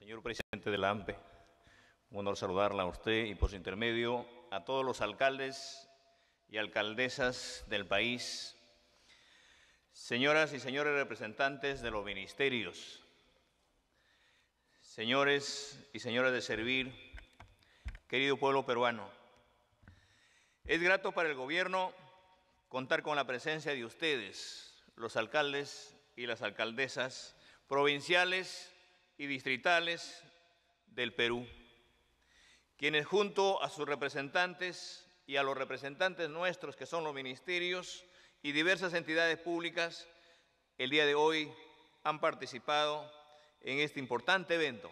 Señor presidente de la AMPE, un honor saludarla a usted y por su intermedio a todos los alcaldes y alcaldesas del país, señoras y señores representantes de los ministerios, señores y señoras de servir, querido pueblo peruano, es grato para el gobierno contar con la presencia de ustedes, los alcaldes y las alcaldesas provinciales y distritales del Perú, quienes junto a sus representantes y a los representantes nuestros, que son los ministerios y diversas entidades públicas, el día de hoy han participado en este importante evento,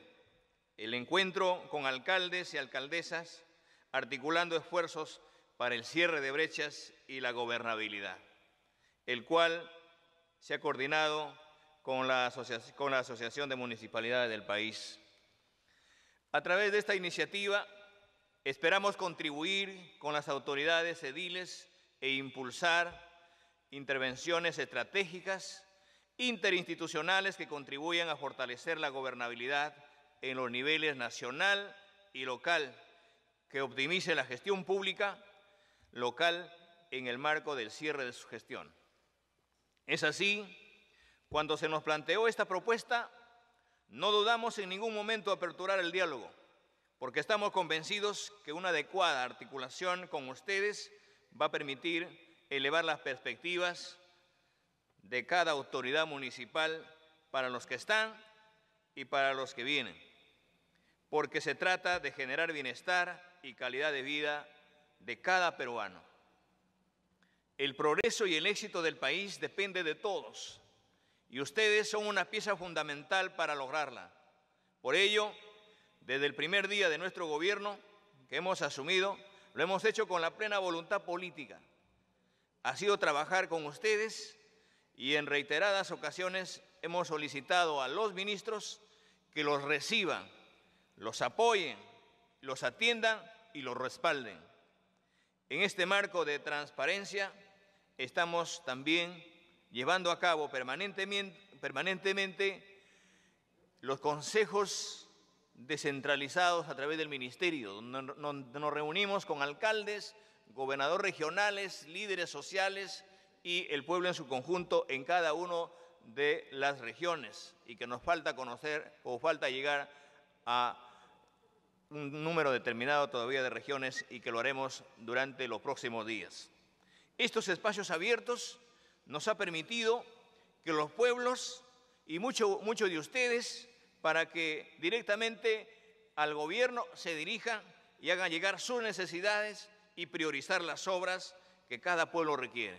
el encuentro con alcaldes y alcaldesas, articulando esfuerzos para el cierre de brechas y la gobernabilidad, el cual se ha coordinado con la, con la Asociación de Municipalidades del país. A través de esta iniciativa esperamos contribuir con las autoridades ediles e impulsar intervenciones estratégicas interinstitucionales que contribuyan a fortalecer la gobernabilidad en los niveles nacional y local, que optimice la gestión pública local en el marco del cierre de su gestión. Es así cuando se nos planteó esta propuesta, no dudamos en ningún momento de aperturar el diálogo, porque estamos convencidos que una adecuada articulación con ustedes va a permitir elevar las perspectivas de cada autoridad municipal para los que están y para los que vienen, porque se trata de generar bienestar y calidad de vida de cada peruano. El progreso y el éxito del país depende de todos y ustedes son una pieza fundamental para lograrla. Por ello, desde el primer día de nuestro gobierno que hemos asumido, lo hemos hecho con la plena voluntad política. Ha sido trabajar con ustedes y en reiteradas ocasiones hemos solicitado a los ministros que los reciban, los apoyen, los atiendan y los respalden. En este marco de transparencia estamos también llevando a cabo permanentemente, los consejos descentralizados a través del ministerio, donde nos reunimos con alcaldes, gobernadores regionales, líderes sociales y el pueblo en su conjunto en cada uno de las regiones y que nos falta conocer o falta llegar a un número determinado todavía de regiones y que lo haremos durante los próximos días. Estos espacios abiertos nos ha permitido que los pueblos y muchos de ustedes para que directamente al gobierno se dirijan y hagan llegar sus necesidades y priorizar las obras que cada pueblo requiere.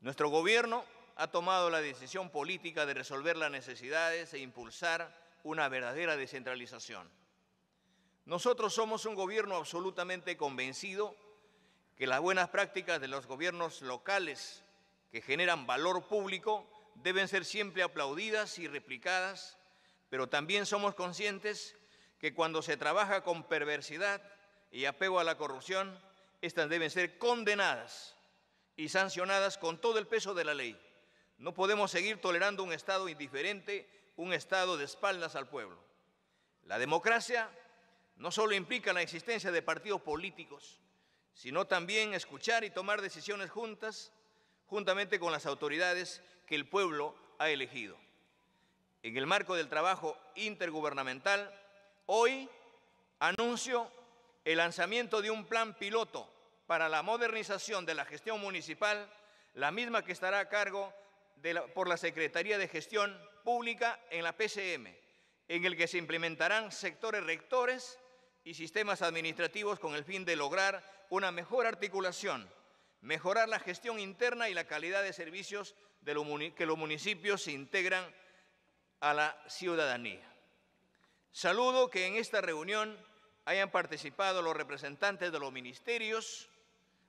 Nuestro gobierno ha tomado la decisión política de resolver las necesidades e impulsar una verdadera descentralización. Nosotros somos un gobierno absolutamente convencido que las buenas prácticas de los gobiernos locales que generan valor público deben ser siempre aplaudidas y replicadas, pero también somos conscientes que cuando se trabaja con perversidad y apego a la corrupción, estas deben ser condenadas y sancionadas con todo el peso de la ley. No podemos seguir tolerando un Estado indiferente, un Estado de espaldas al pueblo. La democracia no solo implica la existencia de partidos políticos, sino también escuchar y tomar decisiones juntas, juntamente con las autoridades que el pueblo ha elegido. En el marco del trabajo intergubernamental, hoy anuncio el lanzamiento de un plan piloto para la modernización de la gestión municipal, la misma que estará a cargo de por la Secretaría de Gestión Pública en la PCM, en el que se implementarán sectores rectores y sistemas administrativos con el fin de lograr una mejor articulación, mejorar la gestión interna y la calidad de servicios que los municipios se integran a la ciudadanía. Saludo que en esta reunión hayan participado los representantes de los ministerios,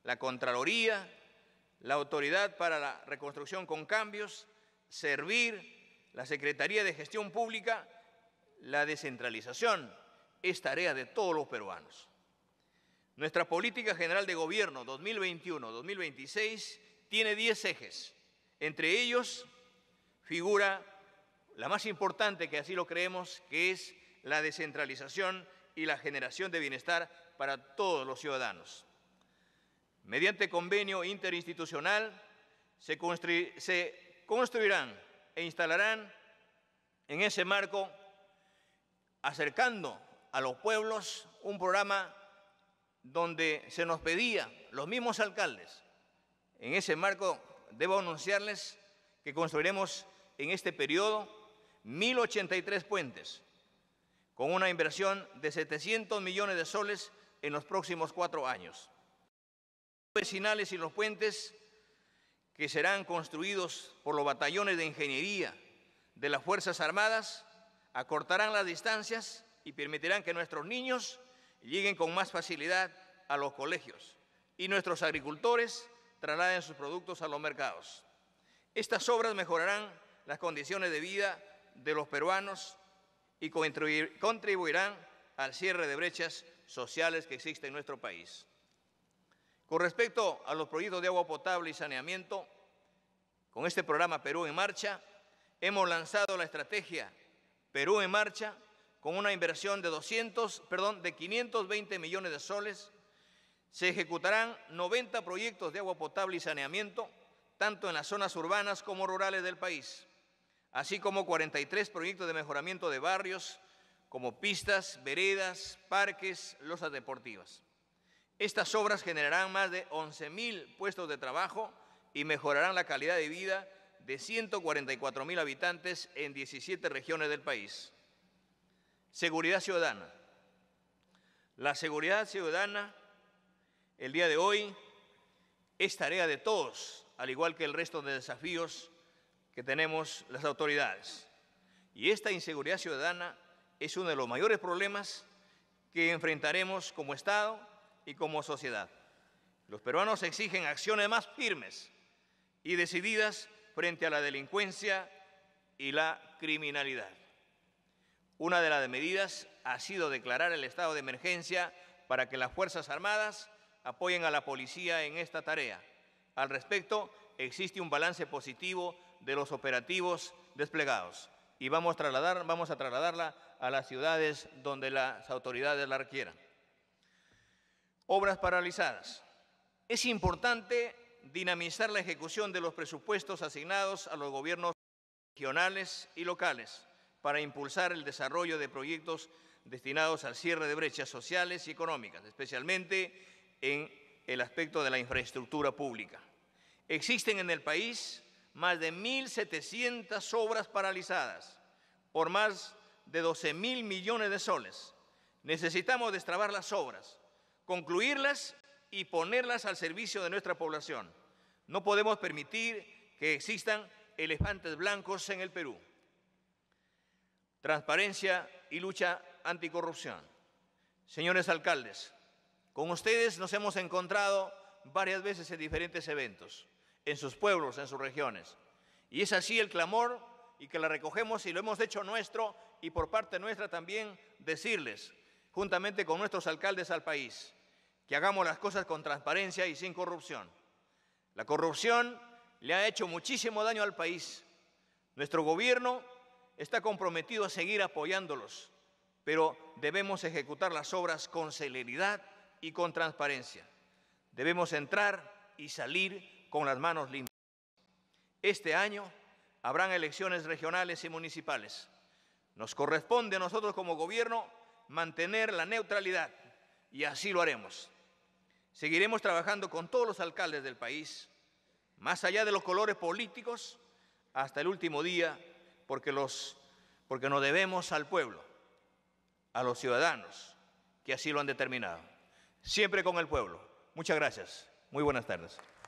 la Contraloría, la Autoridad para la Reconstrucción con Cambios, Servir, la Secretaría de Gestión Pública, la Descentralización, es tarea de todos los peruanos. Nuestra política general de gobierno 2021-2026 tiene 10 ejes. Entre ellos figura la más importante, que así lo creemos, que es la descentralización y la generación de bienestar para todos los ciudadanos. Mediante convenio interinstitucional se, construirán e instalarán en ese marco, acercando a los pueblos un programa donde se nos pedía, los mismos alcaldes, en ese marco debo anunciarles que construiremos en este periodo 1.083 puentes, con una inversión de 700 millones de soles en los próximos cuatro años. Los vecinales y los puentes que serán construidos por los batallones de ingeniería de las Fuerzas Armadas acortarán las distancias y permitirán que nuestros niños lleguen con más facilidad a los colegios y nuestros agricultores trasladen sus productos a los mercados. Estas obras mejorarán las condiciones de vida de los peruanos y contribuirán al cierre de brechas sociales que existen en nuestro país. Con respecto a los proyectos de agua potable y saneamiento, con este programa Perú en Marcha, hemos lanzado la estrategia Perú en Marcha, con una inversión de, 520 millones de soles. Se ejecutarán 90 proyectos de agua potable y saneamiento, tanto en las zonas urbanas como rurales del país, así como 43 proyectos de mejoramiento de barrios, como pistas, veredas, parques, losas deportivas. Estas obras generarán más de 11.000 puestos de trabajo y mejorarán la calidad de vida de 144.000 habitantes en 17 regiones del país. Seguridad ciudadana. La seguridad ciudadana el día de hoy es tarea de todos, al igual que el resto de desafíos que tenemos las autoridades. Y esta inseguridad ciudadana es uno de los mayores problemas que enfrentaremos como Estado y como sociedad. Los peruanos exigen acciones más firmes y decididas frente a la delincuencia y la criminalidad. Una de las medidas ha sido declarar el estado de emergencia para que las Fuerzas Armadas apoyen a la policía en esta tarea. Al respecto, existe un balance positivo de los operativos desplegados y vamos a, vamos a trasladarla a las ciudades donde las autoridades la requieran. Obras paralizadas. Es importante dinamizar la ejecución de los presupuestos asignados a los gobiernos regionales y locales para impulsar el desarrollo de proyectos destinados al cierre de brechas sociales y económicas, especialmente en el aspecto de la infraestructura pública. Existen en el país más de 1.700 obras paralizadas por más de 12.000 millones de soles. Necesitamos destrabar las obras, concluirlas y ponerlas al servicio de nuestra población. No podemos permitir que existan elefantes blancos en el Perú transparencia y lucha anticorrupción. Señores alcaldes, con ustedes nos hemos encontrado varias veces en diferentes eventos, en sus pueblos, en sus regiones. Y es así el clamor y que la recogemos y lo hemos hecho nuestro y por parte nuestra también decirles, juntamente con nuestros alcaldes al país, que hagamos las cosas con transparencia y sin corrupción. La corrupción le ha hecho muchísimo daño al país. Nuestro gobierno está comprometido a seguir apoyándolos, pero debemos ejecutar las obras con celeridad y con transparencia. Debemos entrar y salir con las manos limpias. Este año habrán elecciones regionales y municipales. Nos corresponde a nosotros como gobierno mantener la neutralidad y así lo haremos. Seguiremos trabajando con todos los alcaldes del país, más allá de los colores políticos, hasta el último día porque, los, porque nos debemos al pueblo, a los ciudadanos, que así lo han determinado. Siempre con el pueblo. Muchas gracias. Muy buenas tardes.